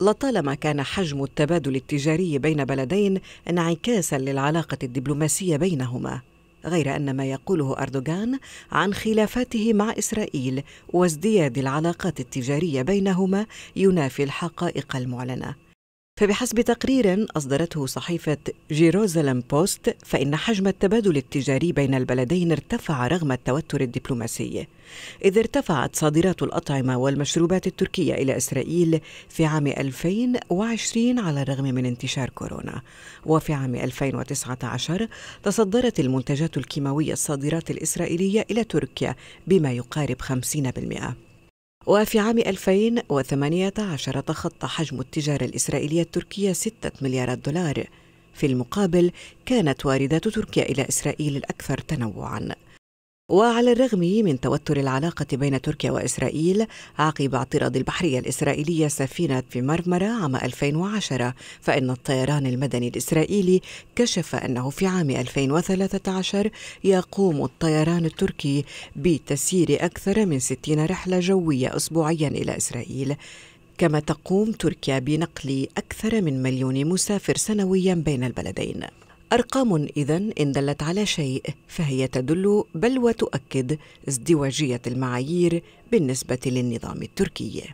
لطالما كان حجم التبادل التجاري بين بلدين انعكاسا للعلاقه الدبلوماسيه بينهما غير ان ما يقوله اردوغان عن خلافاته مع اسرائيل وازدياد العلاقات التجاريه بينهما ينافي الحقائق المعلنه فبحسب تقرير أصدرته صحيفة جيروزالم بوست فإن حجم التبادل التجاري بين البلدين ارتفع رغم التوتر الدبلوماسي إذ ارتفعت صادرات الأطعمة والمشروبات التركية إلى إسرائيل في عام 2020 على الرغم من انتشار كورونا وفي عام 2019 تصدرت المنتجات الكيماوية الصادرات الإسرائيلية إلى تركيا بما يقارب 50% وفي عام 2018 تخطى حجم التجارة الإسرائيلية التركية 6 مليارات دولار في المقابل كانت واردات تركيا إلى إسرائيل الأكثر تنوعاً وعلى الرغم من توتر العلاقة بين تركيا وإسرائيل عقب اعتراض البحرية الإسرائيلية سفينة في مرمرة عام 2010 فإن الطيران المدني الإسرائيلي كشف أنه في عام 2013 يقوم الطيران التركي بتسيير أكثر من 60 رحلة جوية أسبوعيا إلى إسرائيل كما تقوم تركيا بنقل أكثر من مليون مسافر سنويا بين البلدين أرقام إذا إن دلت على شيء فهي تدل بل وتؤكد ازدواجية المعايير بالنسبة للنظام التركي